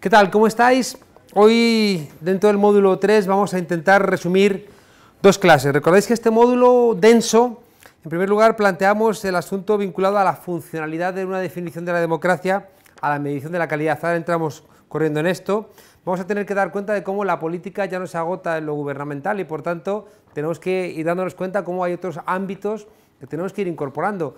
¿Qué tal? ¿Cómo estáis? Hoy, dentro del módulo 3, vamos a intentar resumir dos clases. Recordáis que este módulo denso, en primer lugar, planteamos el asunto vinculado a la funcionalidad de una definición de la democracia, a la medición de la calidad. Ahora entramos corriendo en esto. Vamos a tener que dar cuenta de cómo la política ya no se agota en lo gubernamental y, por tanto, tenemos que ir dándonos cuenta cómo hay otros ámbitos que tenemos que ir incorporando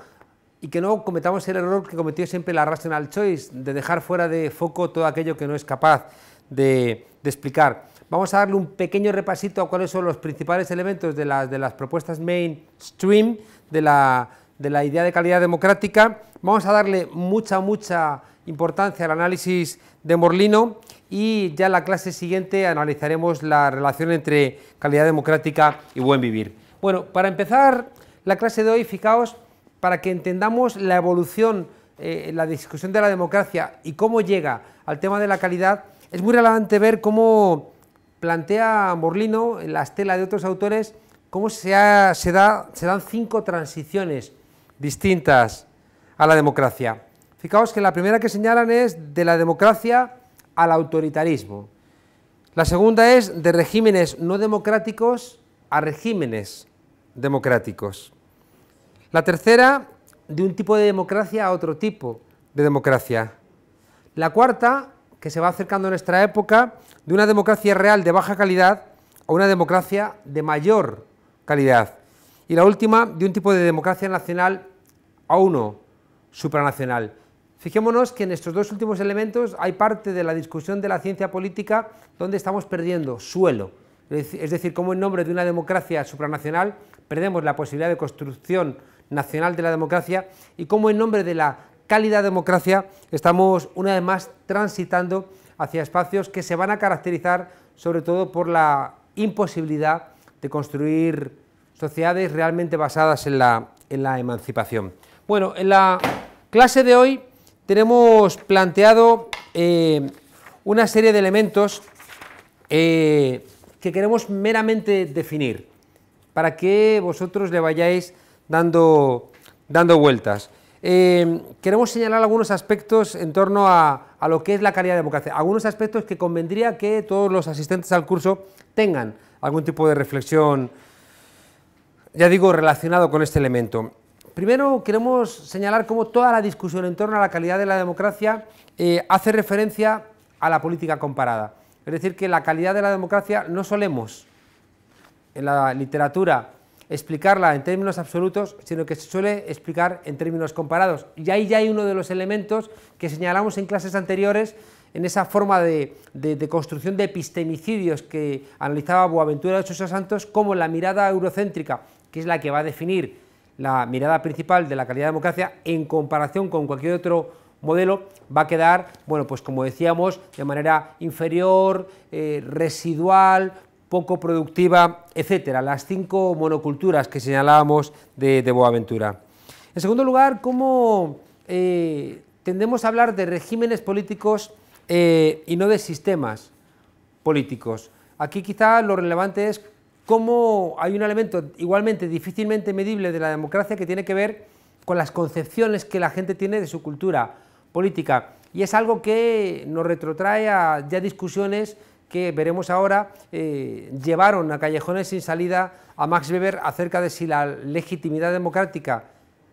y que no cometamos el error que cometió siempre la rational choice, de dejar fuera de foco todo aquello que no es capaz de, explicar. Vamos a darle un pequeño repasito a cuáles son los principales elementos de, las de las propuestas mainstream de la, de la idea de calidad democrática. Vamos a darle mucha, mucha importancia al análisis de Morlino y ya en la clase siguiente analizaremos la relación entre calidad democrática y buen vivir. Bueno, para empezar la clase de hoy, fijaos, para que entendamos la evolución, eh, la discusión de la democracia y cómo llega al tema de la calidad, es muy relevante ver cómo plantea Morlino, en la estela de otros autores, cómo se, da, se dan cinco transiciones distintas a la democracia. Fijaos que la primera que señalan es de la democracia al autoritarismo. La segunda es de regímenes no democráticos a regímenes democráticos. La tercera, de un tipo de democracia a otro tipo de democracia. La cuarta, que se va acercando a nuestra época, de una democracia real de baja calidad a una democracia de mayor calidad. Y la última, de un tipo de democracia nacional a uno supranacional. Fijémonos que en estos dos últimos elementos hay parte de la discusión de la ciencia política donde estamos perdiendo suelo. Es decir, cómo en nombre de una democracia supranacional perdemos la posibilidad de construcción nacional de la democracia y cómo en nombre de la cálida democracia estamos una vez más transitando hacia espacios que se van a caracterizar sobre todo por la imposibilidad de construir sociedades realmente basadas en la, en la emancipación. Bueno, en la clase de hoy tenemos planteado eh, una serie de elementos eh, que queremos meramente definir, para que vosotros le vayáis dando, dando vueltas. Eh, queremos señalar algunos aspectos en torno a, lo que es la calidad de democracia, algunos aspectos que convendría que todos los asistentes al curso tengan algún tipo de reflexión, ya digo, relacionado con este elemento. Primero queremos señalar cómo toda la discusión en torno a la calidad de la democracia eh, hace referencia a la política comparada. Es decir, que la calidad de la democracia no solemos en la literatura explicarla en términos absolutos, sino que se suele explicar en términos comparados. Y ahí ya hay uno de los elementos que señalamos en clases anteriores en esa forma de, construcción de epistemicidios que analizaba Boaventura de Sosa Santos como la mirada eurocéntrica, que es la que va a definir la mirada principal de la calidad de democracia en comparación con cualquier otro modelo va a quedar, bueno, pues como decíamos, de manera inferior, eh, residual, poco productiva, etcétera, las cinco monoculturas que señalábamos de, Boaventura. En segundo lugar, cómo eh, tendemos a hablar de regímenes políticos eh, y no de sistemas políticos. Aquí quizá lo relevante es cómo hay un elemento igualmente difícilmente medible de la democracia que tiene que ver con las concepciones que la gente tiene de su cultura, política. Y es algo que nos retrotrae a ya discusiones que veremos ahora eh, llevaron a callejones sin salida a Max Weber acerca de si la legitimidad democrática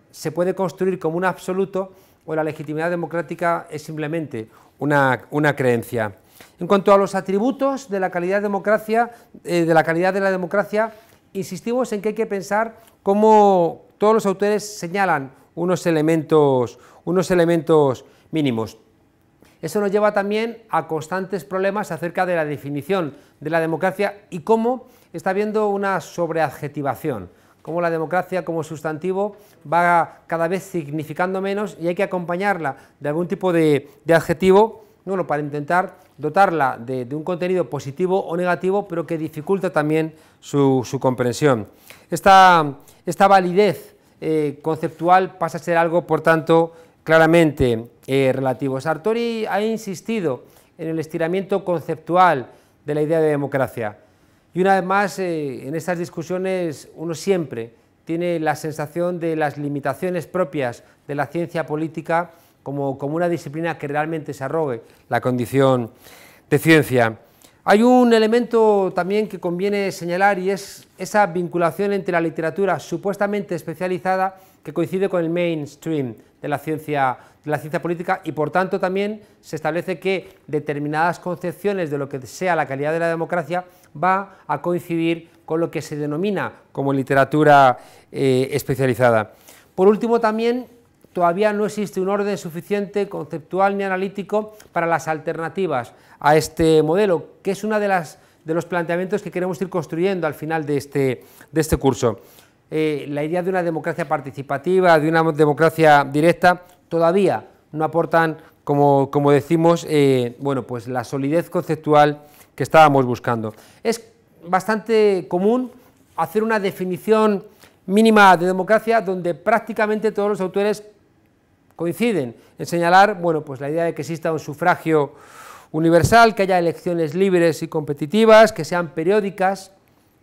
se puede construir como un absoluto o la legitimidad democrática es simplemente una, una creencia. En cuanto a los atributos de la calidad, democracia, eh, de la calidad de la democracia, insistimos en que hay que pensar cómo todos los autores señalan unos elementos, unos elementos mínimos. Eso nos lleva también a constantes problemas acerca de la definición de la democracia y cómo está habiendo una sobreadjetivación, cómo la democracia como sustantivo va cada vez significando menos y hay que acompañarla de algún tipo de, adjetivo bueno, para intentar dotarla de, un contenido positivo o negativo, pero que dificulta también su, comprensión. Esta, validez eh, conceptual pasa a ser algo, por tanto, claramente eh, relativos. Sartori ha insistido en el estiramiento conceptual de la idea de democracia. Y una vez más, eh, en estas discusiones uno siempre tiene la sensación de las limitaciones propias de la ciencia política como, como una disciplina que realmente se arrogue la condición de ciencia. Hay un elemento también que conviene señalar y es esa vinculación entre la literatura supuestamente especializada que coincide con el mainstream de la ciencia, la ciencia política y por tanto también se establece que determinadas concepciones de lo que sea la calidad de la democracia va a coincidir con lo que se denomina como literatura eh, especializada. Por último también todavía no existe un orden suficiente conceptual ni analítico para las alternativas a este modelo, que es uno de, de los planteamientos que queremos ir construyendo al final de este, este curso. Eh, la idea de una democracia participativa, de una democracia directa, todavía no aportan, como, decimos, eh, bueno, pues la solidez conceptual que estábamos buscando. Es bastante común hacer una definición mínima de democracia donde prácticamente todos los autores coinciden en señalar bueno, pues la idea de que exista un sufragio universal, que haya elecciones libres y competitivas, que sean periódicas,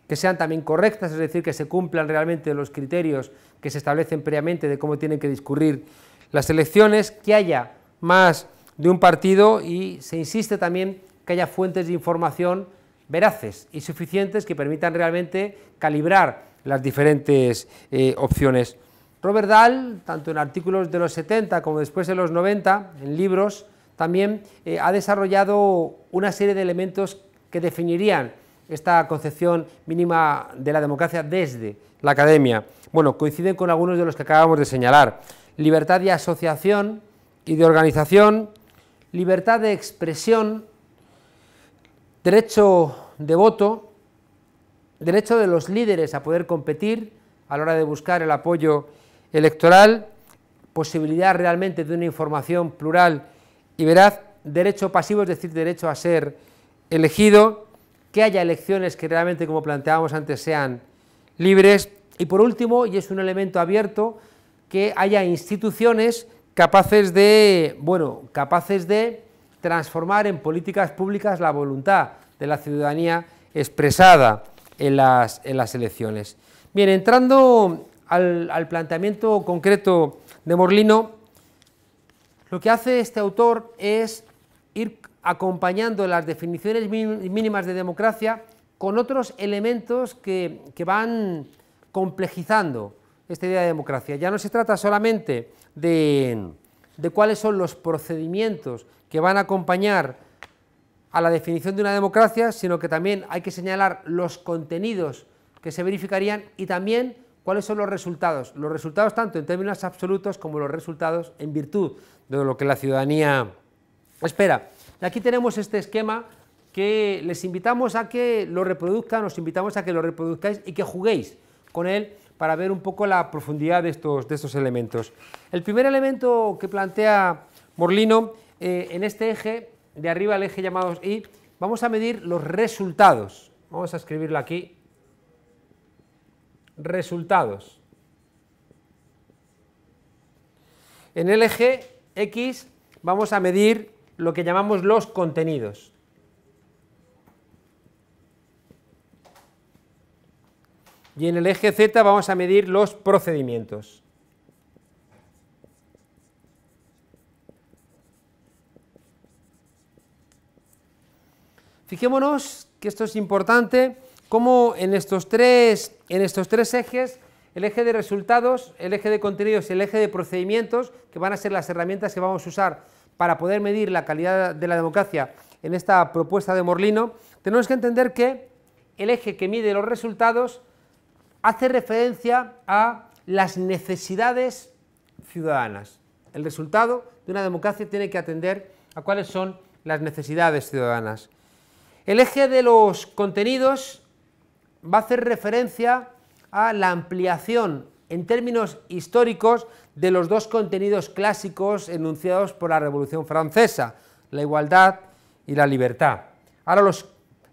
que sean también correctas, es decir, que se cumplan realmente los criterios que se establecen previamente de cómo tienen que discurrir las elecciones, que haya más de un partido y se insiste también que haya fuentes de información veraces y suficientes que permitan realmente calibrar las diferentes eh, opciones. Robert Dahl, tanto en artículos de los 70 como después de los 90, en libros, también eh, ha desarrollado una serie de elementos que definirían esta concepción mínima de la democracia desde la academia. Bueno, coinciden con algunos de los que acabamos de señalar libertad de asociación y de organización, libertad de expresión, derecho de voto, derecho de los líderes a poder competir a la hora de buscar el apoyo electoral, posibilidad realmente de una información plural y veraz, derecho pasivo, es decir, derecho a ser elegido, que haya elecciones que realmente, como planteábamos antes, sean libres, y por último, y es un elemento abierto, que haya instituciones capaces de, bueno, capaces de transformar en políticas públicas la voluntad de la ciudadanía expresada en las, elecciones. Bien, entrando al, planteamiento concreto de Morlino, lo que hace este autor es ir acompañando las definiciones mínimas de democracia con otros elementos que, que van complejizando esta idea de Democracia. Ya no se trata solamente de, de cuáles son los procedimientos que van a acompañar a la definición de una democracia, sino que también hay que señalar los contenidos que se verificarían y también cuáles son los resultados. Los resultados tanto en términos absolutos como los resultados en virtud de lo que la ciudadanía espera. Y aquí tenemos este esquema que les invitamos a que lo reproduzcan, os invitamos a que lo reproduzcáis y que juguéis con él para ver un poco la profundidad de estos, de elementos. El primer elemento que plantea Morlino, eh, en este eje, de arriba el eje llamado Y, vamos a medir los resultados. Vamos a escribirlo aquí. Resultados. En el eje X vamos a medir lo que llamamos los contenidos. Y en el eje Z vamos a medir los procedimientos. Fijémonos que esto es importante, como en estos tres, en estos tres ejes el eje de resultados, el eje de contenidos y el eje de procedimientos, que van a ser las herramientas que vamos a usar para poder medir la calidad de la democracia en esta propuesta de Morlino, tenemos que entender que el eje que mide los resultados hace referencia a las necesidades ciudadanas. El resultado de una democracia tiene que atender a cuáles son las necesidades ciudadanas. El eje de los contenidos va a hacer referencia a la ampliación en términos históricos de los dos contenidos clásicos enunciados por la Revolución Francesa, la igualdad y la libertad. Ahora los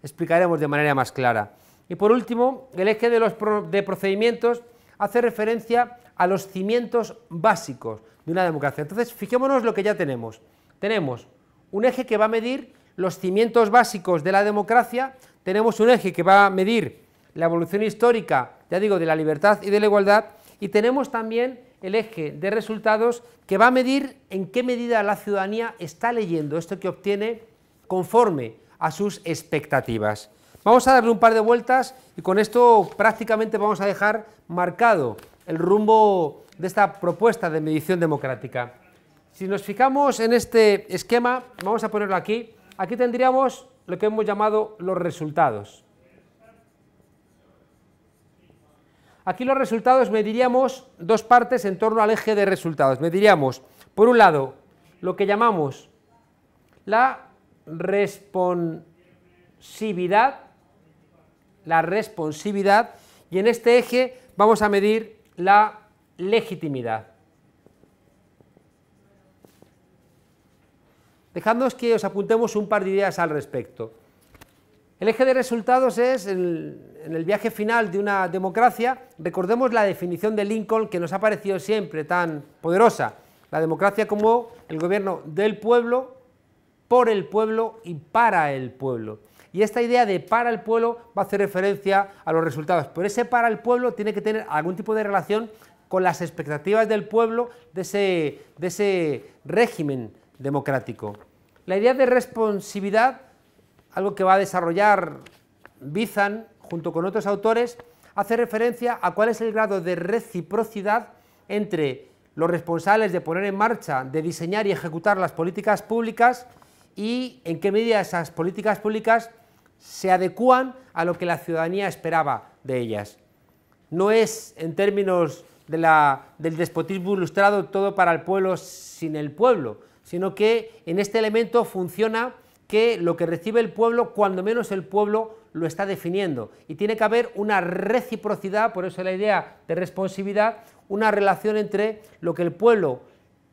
explicaremos de manera más clara. Y por último, el eje de los de procedimientos hace referencia a los cimientos básicos de una democracia. Entonces, fijémonos lo que ya tenemos. Tenemos un eje que va a medir los cimientos básicos de la democracia, tenemos un eje que va a medir la evolución histórica, ya digo, de la libertad y de la igualdad, y tenemos también el eje de resultados que va a medir en qué medida la ciudadanía está leyendo esto que obtiene conforme a sus expectativas. Vamos a darle un par de vueltas y con esto prácticamente vamos a dejar marcado el rumbo de esta propuesta de medición democrática. Si nos fijamos en este esquema, vamos a ponerlo aquí, aquí tendríamos lo que hemos llamado los resultados. Aquí los resultados mediríamos dos partes en torno al eje de resultados. Mediríamos, por un lado, lo que llamamos la responsividad la responsividad y en este eje vamos a medir la legitimidad. Dejadnos que os apuntemos un par de ideas al respecto. El eje de resultados es, en el viaje final de una democracia, recordemos la definición de Lincoln que nos ha parecido siempre tan poderosa, la democracia como el gobierno del pueblo, por el pueblo y para el pueblo. Y esta idea de para el pueblo va a hacer referencia a los resultados, pero ese para el pueblo tiene que tener algún tipo de relación con las expectativas del pueblo de ese, de ese régimen democrático. La idea de responsividad, algo que va a desarrollar Bizan junto con otros autores, hace referencia a cuál es el grado de reciprocidad entre los responsables de poner en marcha, de diseñar y ejecutar las políticas públicas y en qué medida esas políticas públicas se adecúan a lo que la ciudadanía esperaba de ellas. No es, en términos del despotismo ilustrado, todo para el pueblo sin el pueblo, sino que en este elemento funciona que lo que recibe el pueblo, cuando menos el pueblo lo está definiendo. Y tiene que haber una reciprocidad, por eso la idea de responsividad, una relación entre lo que el pueblo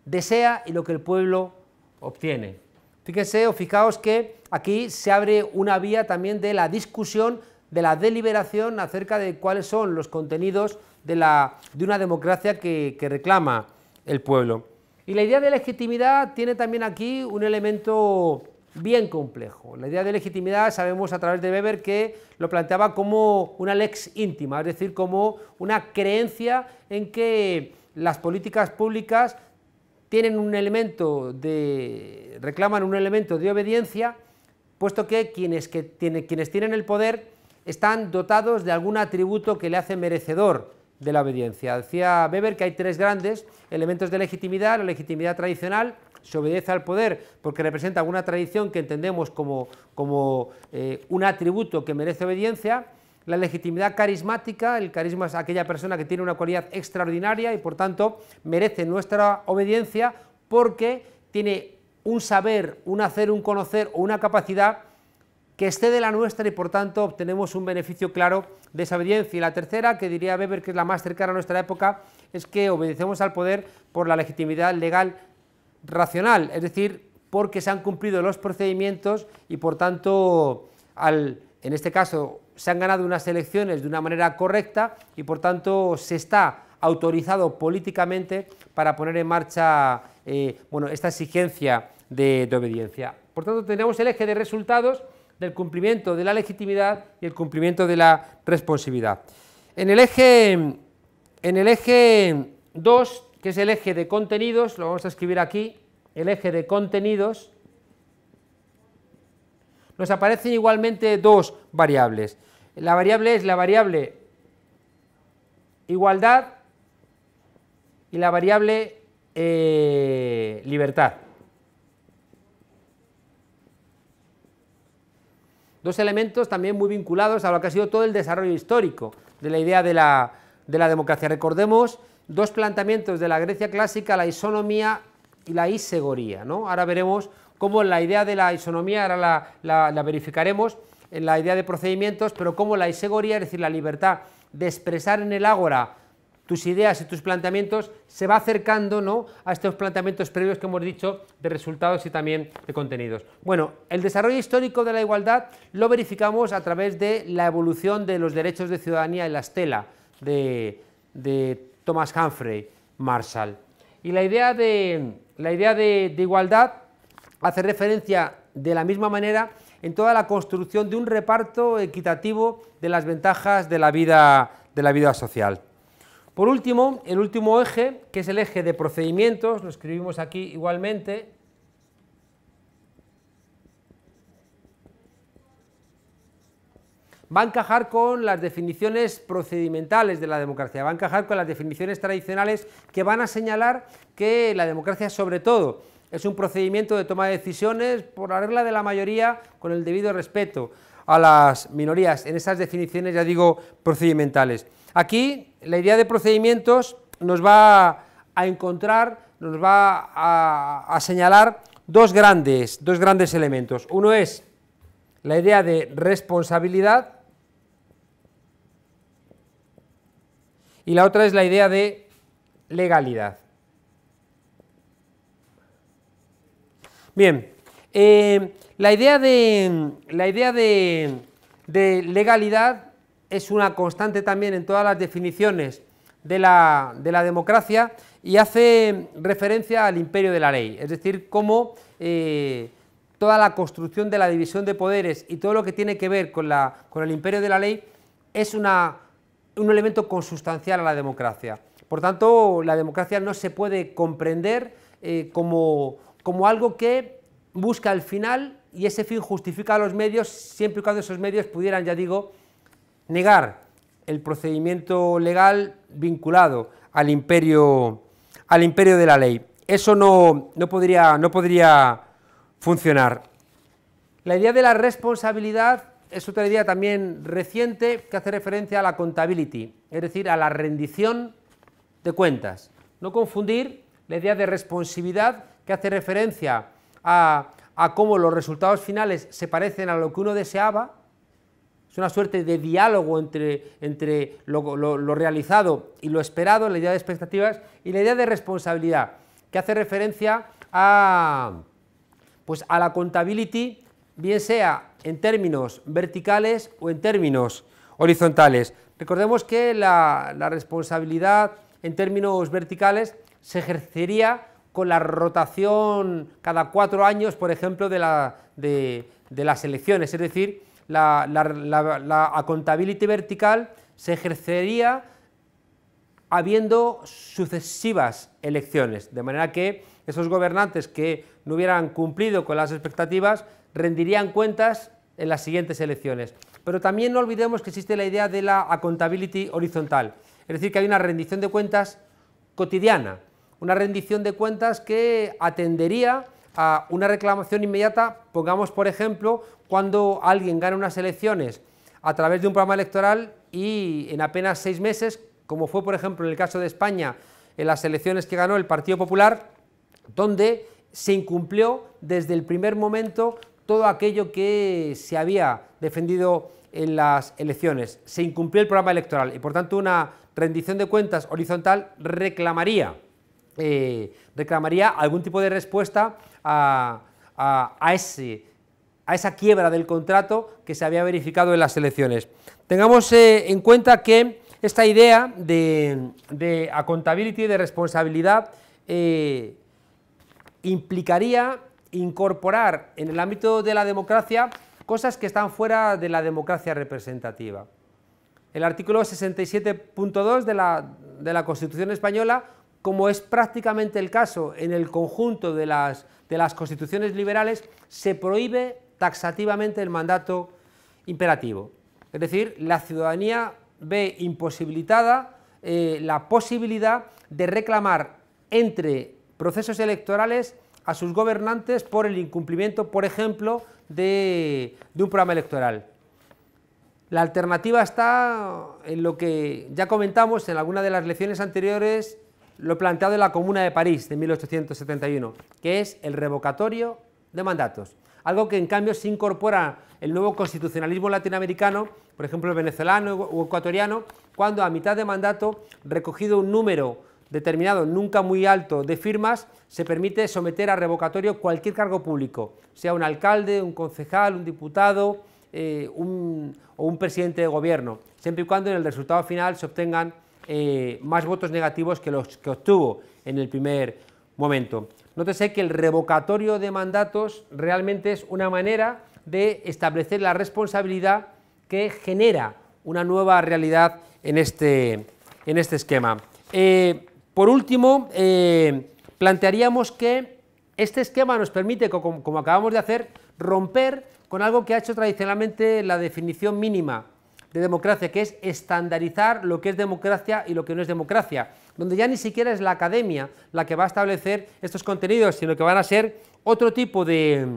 desea y lo que el pueblo obtiene. Fíjense o fijaos que aquí se abre una vía también de la discusión, de la deliberación acerca de cuáles son los contenidos de, una democracia que, que reclama el pueblo. Y la idea de legitimidad tiene también aquí un elemento bien complejo. La idea de legitimidad sabemos a través de Weber que lo planteaba como una lex íntima, es decir, como una creencia en que las políticas públicas tienen un elemento de, reclaman un elemento de obediencia, puesto que quienes, quienes tienen el poder están dotados de algún atributo que le hace merecedor de la obediencia. Decía Weber que hay tres grandes elementos de legitimidad, la legitimidad tradicional, se obedece al poder porque representa alguna tradición que entendemos como, eh, un atributo que merece obediencia, la legitimidad carismática, el carisma es aquella persona que tiene una cualidad extraordinaria y por tanto merece nuestra obediencia porque tiene un saber, un hacer, un conocer o una capacidad que esté de la nuestra y por tanto obtenemos un beneficio claro de esa obediencia. Y la tercera, que diría Weber, que es la más cercana a nuestra época, es que obedecemos al poder por la legitimidad legal racional, es decir, porque se han cumplido los procedimientos y por tanto al en este caso se han ganado unas elecciones de una manera correcta y por tanto se está autorizado políticamente para poner en marcha eh, bueno, esta exigencia de, obediencia. Por tanto, tenemos el eje de resultados del cumplimiento de la legitimidad y el cumplimiento de la responsabilidad. En el eje, en el eje 2, que es el eje de contenidos, lo vamos a escribir aquí, el eje de contenidos, nos aparecen igualmente dos variables. La variable es la variable igualdad y la variable eh, libertad. Dos elementos también muy vinculados a lo que ha sido todo el desarrollo histórico de la idea de la, democracia. Recordemos dos planteamientos de la Grecia clásica, la isonomía y la isegoría. ¿no? Ahora veremos cómo la idea de la isonomía, ahora la, verificaremos, en la idea de procedimientos, pero cómo la isegoría, es decir, la libertad de expresar en el ágora tus ideas y tus planteamientos, se va acercando ¿no? a estos planteamientos previos que hemos dicho de resultados y también de contenidos. Bueno, el desarrollo histórico de la igualdad lo verificamos a través de la evolución de los derechos de ciudadanía en la estela de, Thomas Humphrey Marshall. Y la idea de, la idea de igualdad hace referencia de la misma manera en toda la construcción de un reparto equitativo de las ventajas de la vida, de la vida social. Por último, el último eje, que es el eje de procedimientos, lo escribimos aquí igualmente, va a encajar con las definiciones procedimentales de la democracia, va a encajar con las definiciones tradicionales que van a señalar que la democracia sobre todo es un procedimiento de toma de decisiones por la regla de la mayoría con el debido respeto a las minorías, en esas definiciones, ya digo, procedimentales. Aquí la idea de procedimientos nos va a encontrar, nos va a, señalar dos grandes, dos grandes elementos. Uno es la idea de responsabilidad y la otra es la idea de legalidad. Bien, eh, la idea, de, la idea de, legalidad es una constante también en todas las definiciones de la, democracia y hace referencia al imperio de la ley, es decir, cómo eh, toda la construcción de la división de poderes y todo lo que tiene que ver con, el imperio de la ley es un elemento consustancial a la democracia. Por tanto, la democracia no se puede comprender eh, como como algo que busca el final y ese fin justifica a los medios siempre y cuando esos medios pudieran, ya digo, negar el procedimiento legal vinculado al imperio, al imperio de la ley. Eso no, podría, no podría funcionar. La idea de la responsabilidad es otra idea también reciente que hace referencia a la contability, es decir, a la rendición de cuentas. No confundir la idea de responsabilidad que hace referencia a, cómo los resultados finales se parecen a lo que uno deseaba, es una suerte de diálogo entre, entre lo, realizado y lo esperado, la idea de expectativas, y la idea de responsabilidad, que hace referencia a, pues a la contability, bien sea en términos verticales o en términos horizontales. Recordemos que la responsabilidad en términos verticales se ejercería la rotación cada cuatro años, por ejemplo, de, las elecciones. Es decir, la, la accountability vertical se ejercería habiendo sucesivas elecciones, de manera que esos gobernantes que no hubieran cumplido con las expectativas rendirían cuentas en las siguientes elecciones. Pero también no olvidemos que existe la idea de la accountability horizontal, es decir, que hay una rendición de cuentas cotidiana una rendición de cuentas que atendería a una reclamación inmediata, pongamos por ejemplo, cuando alguien gana unas elecciones a través de un programa electoral y en apenas seis meses, como fue por ejemplo en el caso de España, en las elecciones que ganó el Partido Popular, donde se incumplió desde el primer momento todo aquello que se había defendido en las elecciones. Se incumplió el programa electoral y por tanto una rendición de cuentas horizontal reclamaría eh, reclamaría algún tipo de respuesta a, a, esa quiebra del contrato que se había verificado en las elecciones. Tengamos eh, en cuenta que esta idea de, accountability, de responsabilidad, eh, implicaría incorporar en el ámbito de la democracia cosas que están fuera de la democracia representativa. El artículo 67.2 de la Constitución española como es prácticamente el caso en el conjunto de las, constituciones liberales, se prohíbe taxativamente el mandato imperativo. Es decir, la ciudadanía ve imposibilitada eh, la posibilidad de reclamar entre procesos electorales a sus gobernantes por el incumplimiento, por ejemplo, de, de un programa electoral. La alternativa está en lo que ya comentamos en alguna de las lecciones anteriores lo planteado en la Comuna de París de 1871, que es el revocatorio de mandatos. Algo que en cambio se incorpora el nuevo constitucionalismo latinoamericano, por ejemplo el venezolano o ecuatoriano, cuando a mitad de mandato, recogido un número determinado, nunca muy alto, de firmas, se permite someter a revocatorio cualquier cargo público, sea un alcalde, un concejal, un diputado eh, o un presidente de gobierno, siempre y cuando en el resultado final se obtengan eh, más votos negativos que los que obtuvo en el primer momento. Nótese que el revocatorio de mandatos realmente es una manera de establecer la responsabilidad que genera una nueva realidad en este, en este esquema. Eh, por último, eh, plantearíamos que este esquema nos permite, como acabamos de hacer, romper con algo que ha hecho tradicionalmente la definición mínima de democracia, que es estandarizar lo que es democracia y lo que no es democracia, donde ya ni siquiera es la academia la que va a establecer estos contenidos, sino que van a ser otro tipo de,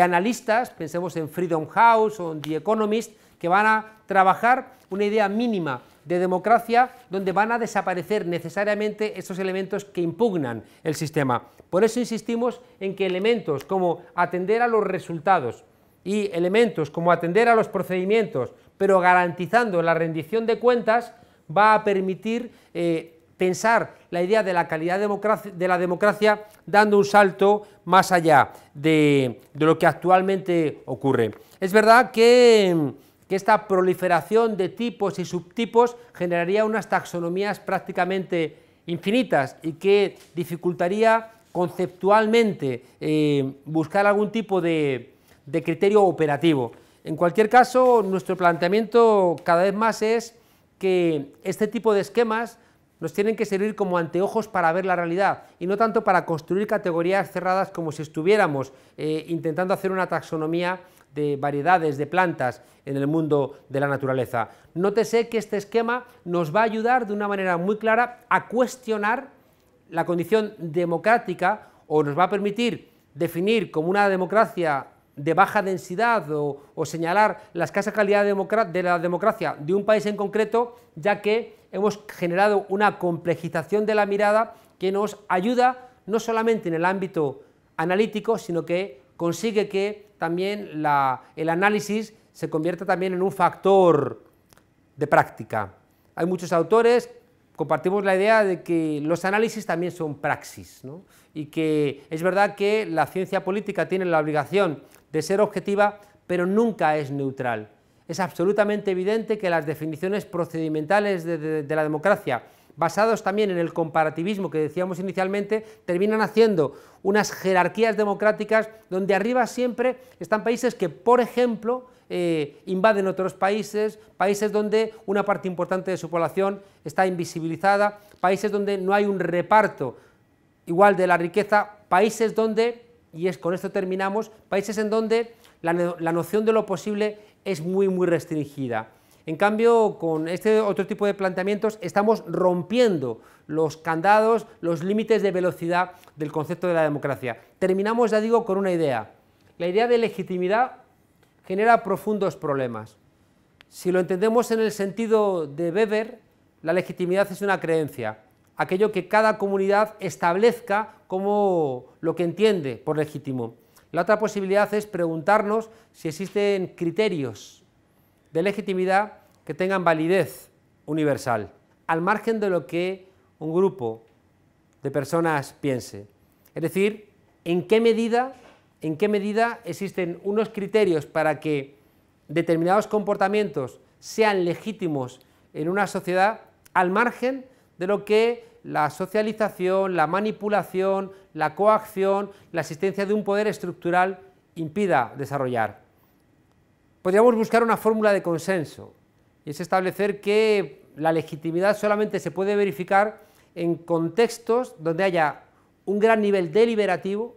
analistas, pensemos en Freedom House o The Economist, que van a trabajar una idea mínima de democracia donde van a desaparecer necesariamente estos elementos que impugnan el sistema. Por eso insistimos en que elementos como atender a los resultados, y elementos como atender a los procedimientos, pero garantizando la rendición de cuentas, va a permitir pensar eh, la idea de la calidad de la democracia dando un salto más allá de, lo que actualmente ocurre. Es verdad que, esta proliferación de tipos y subtipos generaría unas taxonomías prácticamente infinitas y que dificultaría conceptualmente eh, buscar algún tipo de, de criterio operativo. En cualquier caso, nuestro planteamiento cada vez más es que este tipo de esquemas nos tienen que servir como anteojos para ver la realidad y no tanto para construir categorías cerradas como si estuviéramos eh, intentando hacer una taxonomía de variedades de plantas en el mundo de la naturaleza. Nótese que este esquema nos va a ayudar de una manera muy clara a cuestionar la condición democrática o nos va a permitir definir como una democracia de baja densidad o, señalar la escasa calidad de, la democracia de un país en concreto, ya que hemos generado una complejización de la mirada que nos ayuda no solamente en el ámbito analítico, sino que consigue que también el análisis se convierta también en un factor de práctica. Hay muchos autores compartimos la idea de que los análisis también son praxis, y que es verdad que la ciencia política tiene la obligación de ser objetiva, pero nunca es neutral. Es absolutamente evidente que las definiciones procedimentales de, de la democracia, basados también en el comparativismo que decíamos inicialmente, terminan haciendo unas jerarquías democráticas donde arriba siempre están países que, por ejemplo, eh, invaden otros países, países donde una parte importante de su población está invisibilizada, países donde no hay un reparto igual de la riqueza, países donde, y es con esto terminamos, países en donde la, la noción de lo posible es muy, muy restringida. En cambio, con este otro tipo de planteamientos estamos rompiendo los candados, los límites de velocidad del concepto de la democracia. Terminamos, ya digo, con una idea. La idea de legitimidad genera profundos problemas. Si lo entendemos en el sentido de Weber, la legitimidad es una creencia, aquello que cada comunidad establezca como lo que entiende por legítimo. La otra posibilidad es preguntarnos si existen criterios de legitimidad que tengan validez universal, al margen de lo que un grupo de personas piense. Es decir, en qué medida en qué medida existen unos criterios para que determinados comportamientos sean legítimos en una sociedad al margen de lo que la socialización, la manipulación, la coacción, la existencia de un poder estructural impida desarrollar. Podríamos buscar una fórmula de consenso, y es establecer que la legitimidad solamente se puede verificar en contextos donde haya un gran nivel deliberativo,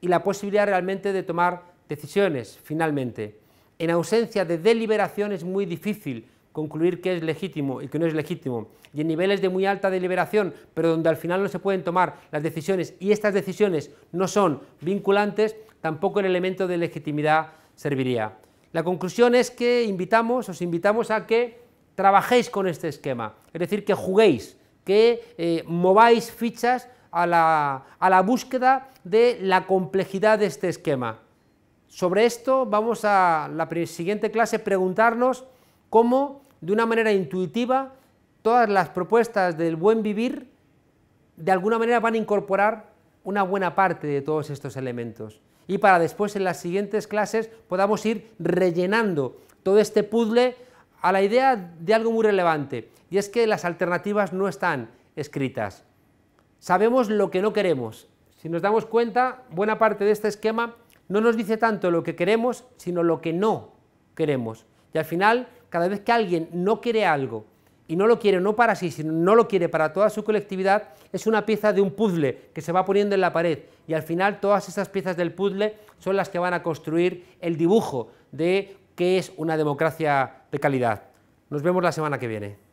y la posibilidad realmente de tomar decisiones, finalmente. En ausencia de deliberación es muy difícil concluir qué es legítimo y qué no es legítimo. Y en niveles de muy alta deliberación, pero donde al final no se pueden tomar las decisiones y estas decisiones no son vinculantes, tampoco el elemento de legitimidad serviría. La conclusión es que invitamos, os invitamos a que trabajéis con este esquema, es decir, que juguéis, que eh, mováis fichas a la, búsqueda de la complejidad de este esquema. Sobre esto vamos a la siguiente clase preguntarnos cómo, de una manera intuitiva, todas las propuestas del buen vivir de alguna manera van a incorporar una buena parte de todos estos elementos. Y para después en las siguientes clases podamos ir rellenando todo este puzzle a la idea de algo muy relevante, y es que las alternativas no están escritas, sabemos lo que no queremos. Si nos damos cuenta, buena parte de este esquema no nos dice tanto lo que queremos, sino lo que no queremos. Y al final, cada vez que alguien no quiere algo, y no lo quiere no para sí, sino no lo quiere para toda su colectividad, es una pieza de un puzzle que se va poniendo en la pared y al final todas esas piezas del puzzle son las que van a construir el dibujo de qué es una democracia de calidad. Nos vemos la semana que viene.